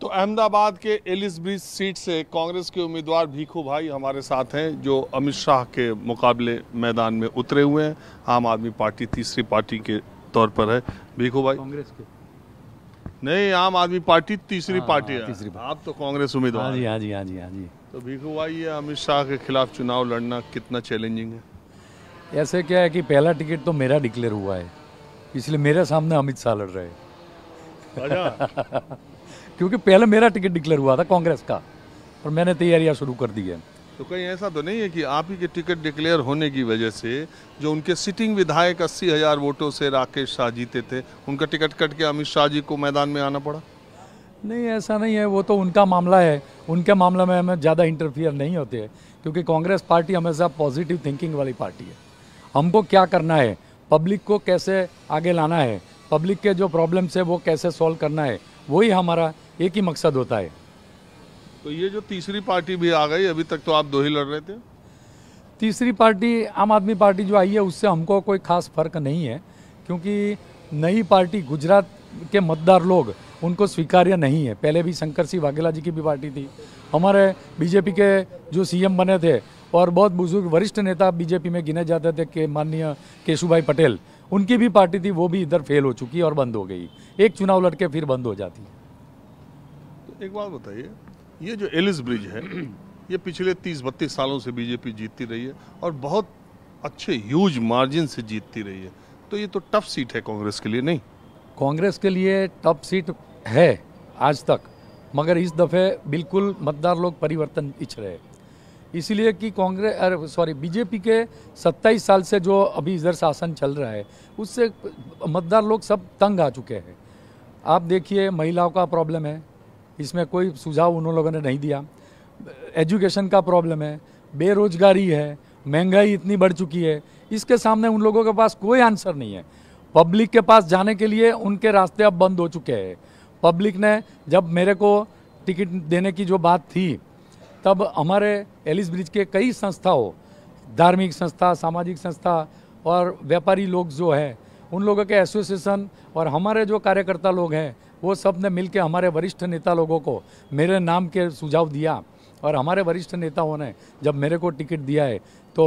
तो अहमदाबाद के Alice bridge seat से कांग्रेस के उम्मीदवार भीखू भाई हमारे साथ हैं जो अमित शाह के मुकाबले मैदान में उतरे हुए हैं आम आदमी पार्टी तीसरी पार्टी के तौर पर है भीखू भाई कांग्रेस के नहीं आम आदमी पार्टी तीसरी आ, हाँ, पार्टी है तीसरी आप तो कांग्रेस उम्मीदवार हाँ जी हाँ जी हाँ जी हाँ जी तो भीखू भाई ये अमित शाह के खिलाफ चुनाव लड़ना कितना चैलेंजिंग है ऐसे क्या है कि पहला टिकट तो मेरा डिक्लेयर हुआ है इसलिए मेरे सामने अमित शाह लड़ रहे हैं अच्छा। क्योंकि पहले मेरा टिकट डिक्लेयर हुआ था कांग्रेस का और मैंने तैयारियां शुरू कर दी है तो कहीं ऐसा तो नहीं है कि आप ही के टिकट डिक्लेयर होने की वजह से जो उनके सिटिंग विधायक अस्सी हज़ार वोटों से राकेश शाह जीते थे उनका टिकट कट के अमित शाह जी को मैदान में आना पड़ा नहीं ऐसा नहीं है वो तो उनका मामला है उनके मामले में हमें ज़्यादा इंटरफियर नहीं होते हैं क्योंकि कांग्रेस पार्टी हमेशा पॉजिटिव थिंकिंग वाली पार्टी है हमको क्या करना है पब्लिक को कैसे आगे लाना है पब्लिक के जो प्रॉब्लम्स है वो कैसे सॉल्व करना है वही हमारा एक ही मकसद होता है तो ये जो तीसरी पार्टी भी आ गई अभी तक तो आप दो ही लड़ रहे थे तीसरी पार्टी आम आदमी पार्टी जो आई है उससे हमको कोई खास फर्क नहीं है क्योंकि नई पार्टी गुजरात के मतदार लोग उनको स्वीकार्य नहीं है पहले भी शंकर सिंह वाघेला जी की भी पार्टी थी हमारे बीजेपी के जो सीएम बने थे और बहुत बुजुर्ग वरिष्ठ नेता बीजेपी में गिने जाते थे के माननीय केशुभाई पटेल उनकी भी पार्टी थी वो भी इधर फेल हो चुकी और बंद हो गई एक चुनाव लड़के फिर बंद हो जाती एक बात बताइए ये जो एलिस ब्रिज है ये पिछले तीस बत्तीस सालों से बीजेपी जीतती रही है और बहुत अच्छे ह्यूज मार्जिन से जीतती रही है तो ये तो टफ सीट है कांग्रेस के लिए नहीं कांग्रेस के लिए टफ सीट है आज तक मगर इस दफ़े बिल्कुल मतदार लोग परिवर्तन इच्छ रहे इसलिए कि कांग्रेस सॉरी बीजेपी के 27 साल से जो अभी इधर शासन चल रहा है उससे मतदार लोग सब तंग आ चुके हैं आप देखिए महिलाओं का प्रॉब्लम है इसमें कोई सुझाव उन लोगों ने नहीं दिया एजुकेशन का प्रॉब्लम है बेरोजगारी है महंगाई इतनी बढ़ चुकी है इसके सामने उन लोगों के पास कोई आंसर नहीं है पब्लिक के पास जाने के लिए उनके रास्ते अब बंद हो चुके हैं पब्लिक ने जब मेरे को टिकट देने की जो बात थी तब हमारे एलिस ब्रिज के कई संस्थाओं धार्मिक संस्था सामाजिक संस्था और व्यापारी लोग जो है उन लोगों के एसोसिएशन और हमारे जो कार्यकर्ता लोग हैं वो सब ने मिल हमारे वरिष्ठ नेता लोगों को मेरे नाम के सुझाव दिया और हमारे वरिष्ठ नेताओं ने जब मेरे को टिकट दिया है तो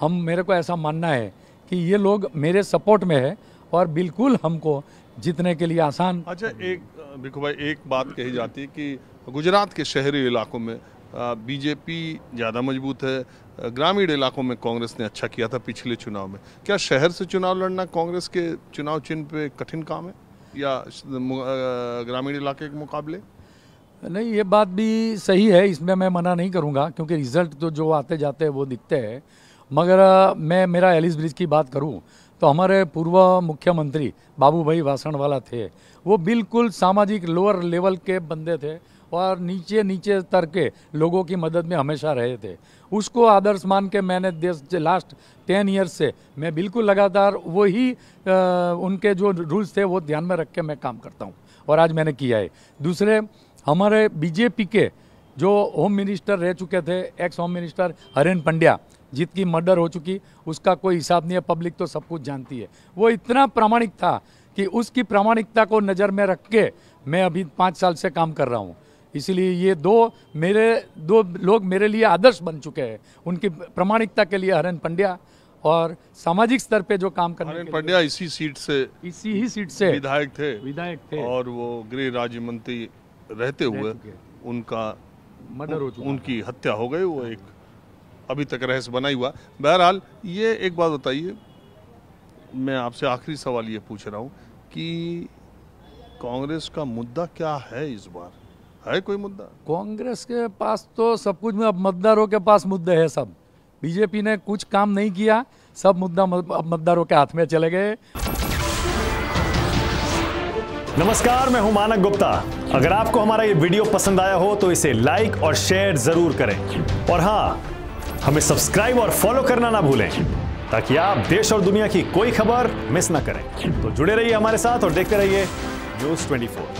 हम मेरे को ऐसा मानना है कि ये लोग मेरे सपोर्ट में है और बिल्कुल हमको जीतने के लिए आसान अच्छा एक भिखू भाई एक बात कही जाती है कि गुजरात के शहरी इलाकों में बीजेपी ज़्यादा मजबूत है ग्रामीण इलाकों में कांग्रेस ने अच्छा किया था पिछले चुनाव में क्या शहर से चुनाव लड़ना कांग्रेस के चुनाव चिन्ह पे कठिन काम है या ग्रामीण इलाके के मुकाबले नहीं ये बात भी सही है इसमें मैं मना नहीं करूँगा क्योंकि रिज़ल्ट तो जो आते जाते हैं वो दिखते हैं मगर मैं मेरा एलिस ब्रिज की बात करूँ तो हमारे पूर्व मुख्यमंत्री बाबू भाई वासण वाला थे वो बिल्कुल सामाजिक लोअर लेवल के बंदे थे और नीचे नीचे तर के लोगों की मदद में हमेशा रहे थे उसको आदर्श मान के मैंने देश लास्ट टेन ईयर्स से मैं बिल्कुल लगातार वही उनके जो रूल्स थे वो ध्यान में रख के मैं काम करता हूँ और आज मैंने किया है दूसरे हमारे बीजेपी के जो होम मिनिस्टर रह चुके थे ex home minister Haren Pandya जितकी मर्डर हो चुकी उसका कोई हिसाब नहीं है पब्लिक तो सब कुछ जानती है वो इतना प्रामाणिक था कि उसकी प्रामाणिकता को नज़र में रख के मैं अभी पाँच साल से काम कर रहा हूँ इसीलिए ये दो मेरे दो लोग मेरे लिए आदर्श बन चुके हैं उनकी प्रमाणिकता के लिए हरन पंड्या और सामाजिक स्तर पे जो काम करने हरन पंड्या इसी सीट से इसी ही सीट से विधायक थे विधायक थे और वो गृह राज्य मंत्री रहते हुए उनका मर्डर हो चुका उनकी हत्या हो गई वो एक अभी तक रहस्य बना हुआ बहरहाल ये एक बात बताइए मैं आपसे आखिरी सवाल ये पूछ रहा हूँ कि कांग्रेस का मुद्दा क्या है इस बार है कोई मुद्दा कांग्रेस के पास तो सब कुछ में अब मतदारों के पास मुद्दे है सब बीजेपी ने कुछ काम नहीं किया सब मुद्दा अब मतदारों के हाथ में चले गए नमस्कार मैं हूं मानक गुप्ता अगर आपको हमारा ये वीडियो पसंद आया हो तो इसे लाइक और शेयर जरूर करें और हाँ हमें सब्सक्राइब और फॉलो करना ना भूलें ताकि आप देश और दुनिया की कोई खबर मिस ना करें तो जुड़े रहिए हमारे साथ और देखते रहिए न्यूज फोर